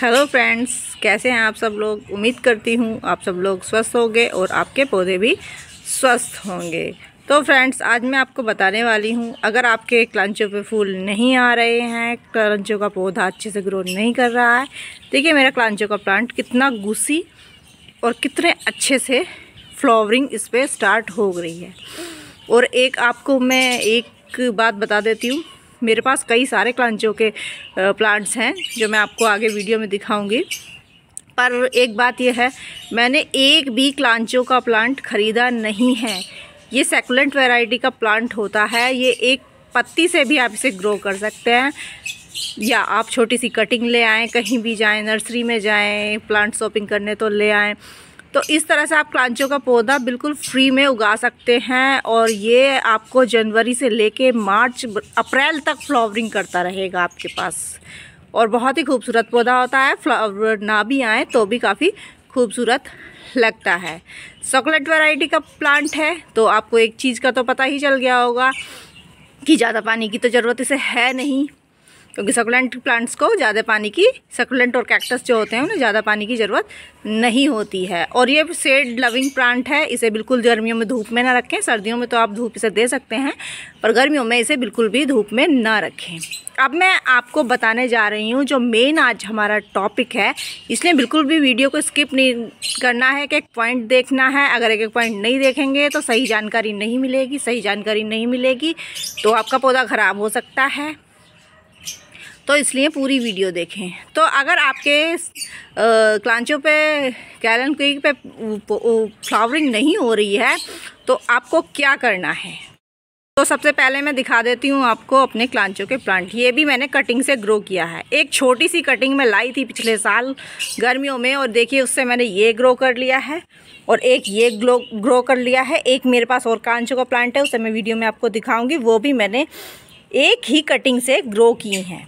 hello friends कैसे हैं आप सब लोग उम्मीद करती हूँ आप सब लोग स्वस्थ होंगे और आपके पौधे भी स्वस्थ होंगे तो फ्रेंड्स आज मैं आपको बताने वाली हूँ अगर आपके क्लंचों पे फूल नहीं आ रहे हैं क्लंचों का पौधा अच्छे से ग्रो नहीं कर रहा है देखिए मेरा क्लंचों का प्लांट कितना गुस्सी और कितने अच्छे से फ्लावरिंग इस पर स्टार्ट हो रही है और एक आपको मैं एक बात बता देती हूँ मेरे पास कई सारे क्लांचों के प्लांट्स हैं जो मैं आपको आगे वीडियो में दिखाऊंगी पर एक बात यह है मैंने एक भी क्लांचों का प्लांट ख़रीदा नहीं है ये सेकुलेंट वैरायटी का प्लांट होता है ये एक पत्ती से भी आप इसे ग्रो कर सकते हैं या आप छोटी सी कटिंग ले आएँ कहीं भी जाएँ नर्सरी में जाएँ प्लांट शॉपिंग करने तो ले आएँ तो इस तरह से आप क्रांचों का पौधा बिल्कुल फ्री में उगा सकते हैं और ये आपको जनवरी से लेके मार्च अप्रैल तक फ्लावरिंग करता रहेगा आपके पास और बहुत ही खूबसूरत पौधा होता है फ्लावर ना भी आए तो भी काफ़ी खूबसूरत लगता है सॉकलेट वैरायटी का प्लांट है तो आपको एक चीज़ का तो पता ही चल गया होगा कि ज़्यादा पानी की तो ज़रूरत इसे है नहीं क्योंकि सकुलेंट प्लांट्स को ज़्यादा पानी की सकुलेंट और कैक्टस जो होते हैं उन्हें ज़्यादा पानी की ज़रूरत नहीं होती है और ये सेड लविंग प्लांट है इसे बिल्कुल गर्मियों में धूप में ना रखें सर्दियों में तो आप धूप इसे दे सकते हैं पर गर्मियों में इसे बिल्कुल भी धूप में ना रखें अब मैं आपको बताने जा रही हूँ जो मेन आज हमारा टॉपिक है इसलिए बिल्कुल भी वीडियो को स्किप नहीं करना है कि एक पॉइंट देखना है अगर एक एक पॉइंट नहीं देखेंगे तो सही जानकारी नहीं मिलेगी सही जानकारी नहीं मिलेगी तो आपका पौधा ख़राब हो सकता है तो इसलिए पूरी वीडियो देखें तो अगर आपके क्लांचों पे कैलन क्विक पे फ्लावरिंग नहीं हो रही है तो आपको क्या करना है तो सबसे पहले मैं दिखा देती हूँ आपको अपने क्लांचों के प्लांट ये भी मैंने कटिंग से ग्रो किया है एक छोटी सी कटिंग मैं लाई थी पिछले साल गर्मियों में और देखिए उससे मैंने ये ग्रो कर लिया है और एक ये ग्लो ग्रो कर लिया है एक मेरे पास और क्लांचों का प्लांट है उसे मैं वीडियो में आपको दिखाऊँगी वो भी मैंने एक ही कटिंग से ग्रो की हैं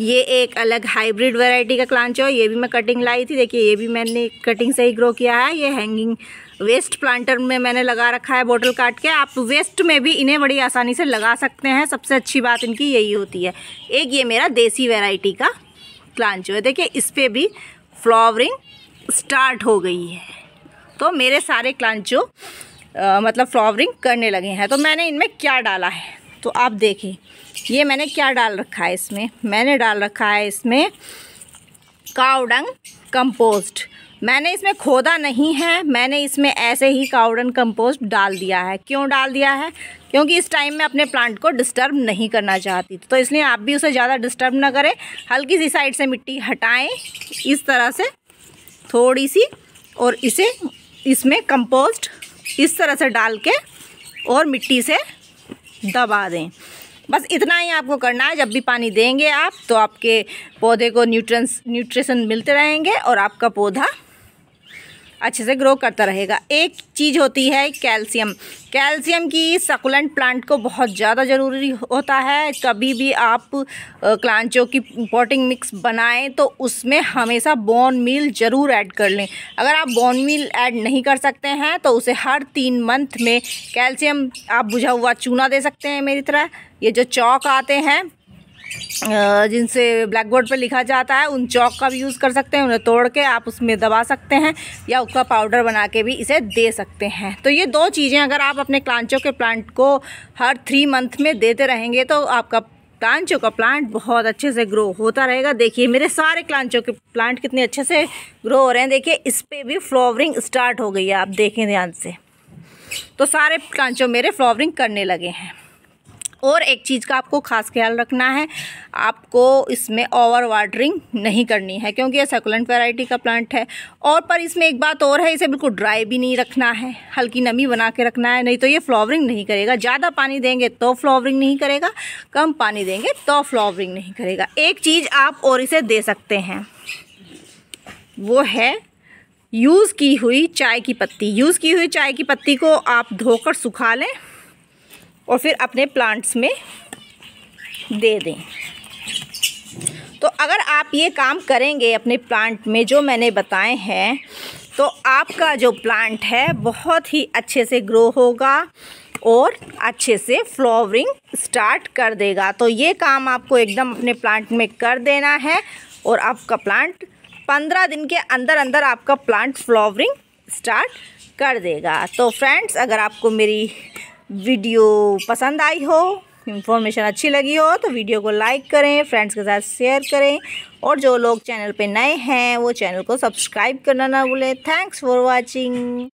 ये एक अलग हाइब्रिड वैरायटी का क्लांचो है ये भी मैं कटिंग लाई थी देखिए ये भी मैंने कटिंग से ही ग्रो किया है ये हैंगिंग वेस्ट प्लांटर में मैंने लगा रखा है बोटल काट के आप वेस्ट में भी इन्हें बड़ी आसानी से लगा सकते हैं सबसे अच्छी बात इनकी यही होती है एक ये मेरा देसी वेराइटी का क्लांचो है देखिए इस पर भी फ्लावरिंग स्टार्ट हो गई है तो मेरे सारे क्लांचो मतलब फ्लावरिंग करने लगे हैं तो मैंने इनमें क्या डाला है तो आप देखें ये मैंने क्या डाल रखा है इसमें मैंने डाल रखा है इसमें काउडंग कंपोस्ट मैंने इसमें खोदा नहीं है मैंने इसमें ऐसे ही काउडंग कंपोस्ट डाल दिया है क्यों डाल दिया है क्योंकि इस टाइम में अपने प्लांट को डिस्टर्ब नहीं करना चाहती तो इसलिए आप भी उसे ज़्यादा डिस्टर्ब ना करें हल्की सी साइड से मिट्टी हटाएँ इस तरह से थोड़ी सी और इसे इसमें कंपोस्ट इस तरह से डाल के और मिट्टी से दबा दें बस इतना ही आपको करना है जब भी पानी देंगे आप तो आपके पौधे को न्यूट्रंस न्यूट्रिशन मिलते रहेंगे और आपका पौधा अच्छे से ग्रो करता रहेगा एक चीज़ होती है कैल्शियम कैल्शियम की सकुलेंट प्लांट को बहुत ज़्यादा ज़रूरी होता है कभी भी आप क्लांचो की पॉटिंग मिक्स बनाएं तो उसमें हमेशा बोन मील ज़रूर ऐड कर लें अगर आप बोन मील ऐड नहीं कर सकते हैं तो उसे हर तीन मंथ में कैल्शियम आप बुझा हुआ चूना दे सकते हैं मेरी तरह ये जो चौक आते हैं जिनसे ब्लैक बोर्ड पर लिखा जाता है उन चौक का भी यूज़ कर सकते हैं उन्हें तोड़ के आप उसमें दबा सकते हैं या उसका पाउडर बना के भी इसे दे सकते हैं तो ये दो चीज़ें अगर आप अपने क्लांचों के प्लांट को हर थ्री मंथ में देते रहेंगे तो आपका क्लांचों का प्लांट बहुत अच्छे से ग्रो होता रहेगा देखिए मेरे सारे क्लांचों के प्लांट कितने अच्छे से ग्रो हो रहे हैं देखिए इस पर भी फ्लावरिंग स्टार्ट हो गई है आप देखें ध्यान से तो सारे क्लांचों मेरे फ्लावरिंग करने लगे हैं और एक चीज़ का आपको खास ख्याल रखना है आपको इसमें ओवर वाटरिंग नहीं करनी है क्योंकि ये सकुलेंट वेराइटी का प्लांट है और पर इसमें एक बात और है इसे बिल्कुल ड्राई भी नहीं रखना है हल्की नमी बना के रखना है नहीं तो ये फ्लावरिंग नहीं करेगा ज़्यादा पानी देंगे तो फ्लावरिंग नहीं करेगा कम पानी देंगे तो फ्लावरिंग नहीं करेगा एक चीज़ आप और इसे दे सकते हैं वो है यूज़ की हुई चाय की पत्ती यूज़ की हुई चाय की पत्ती को आप धोकर सुखा लें और फिर अपने प्लांट्स में दे दें तो अगर आप ये काम करेंगे अपने प्लांट में जो मैंने बताए हैं तो आपका जो प्लांट है बहुत ही अच्छे से ग्रो होगा और अच्छे से फ्लावरिंग स्टार्ट कर देगा तो ये काम आपको एकदम अपने प्लांट में कर देना है और आपका प्लांट पंद्रह दिन के अंदर अंदर आपका प्लांट फ्लावरिंग स्टार्ट कर देगा तो फ्रेंड्स अगर आपको मेरी वीडियो पसंद आई हो इन्फॉर्मेशन अच्छी लगी हो तो वीडियो को लाइक करें फ्रेंड्स के साथ शेयर करें और जो लोग चैनल पे नए हैं वो चैनल को सब्सक्राइब करना ना भूलें थैंक्स फॉर वाचिंग